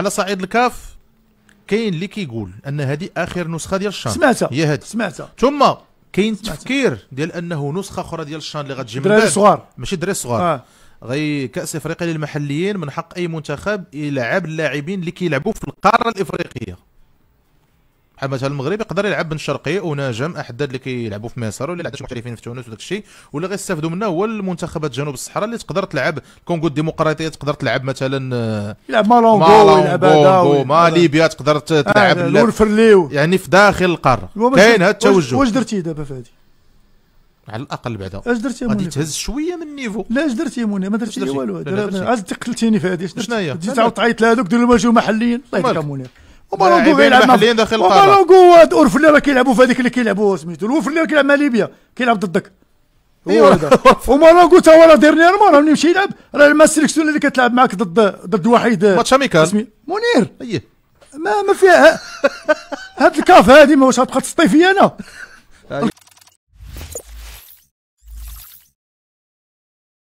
على صعيد الكاف كاين اللي كيقول ان هذه اخر نسخه ديال الشان سمعتها هي هذه سمعتها ثم كاين تفكير ديال انه نسخه اخرى ديال الشان اللي غتجي من دراري صغار ماشي دراري صغار آه. غي كاس افريقيا للمحليين من حق اي منتخب يلعب اللاعبين اللي كيلعبوا في القاره الافريقيه بحال مثلا المغرب يقدر يلعب بن شرقي ونجم احداد اللي كيلعبوا في مصر ولا عندك محترفين في تونس وداك الشيء ولا غيستافدوا منه هو المنتخبات جنوب الصحراء اللي تقدر تلعب الكونغو الديمقراطيه تقدر تلعب مثلا آه، يلعب مالونغو يلعب هذا ما ليبيا تقدر تلعب آه يعني في داخل القاره كاين هذا التوجه واش درتي دابا فادي على الاقل بعدا اش درتي غادي تهز شويه من النيفو لا اش درتي موني ما درتي والو عاد تقتلتيني فادي هذه شنو هي جيت تعيط لهذوك ديروا المواجهه محليين الله يهديك وبالونغو يلعب داخل وبالونغو اورفلا راه كيلعبوا في هذيك اللي كيلعبوا سميتو الاورفلا كيلعب مع ليبيا كيلعب ضدك ايوا هذا ومالونغو تا هو راه ديرنييرمون راه ملي مشى يلعب راه مع السيليكسيون اللي كتلعب معاك ضد ضد واحد آه، ماتش اميكال منير اييه ما ما فيها هاد الكاف هادي ما واش غتبقى تسطي فيا انا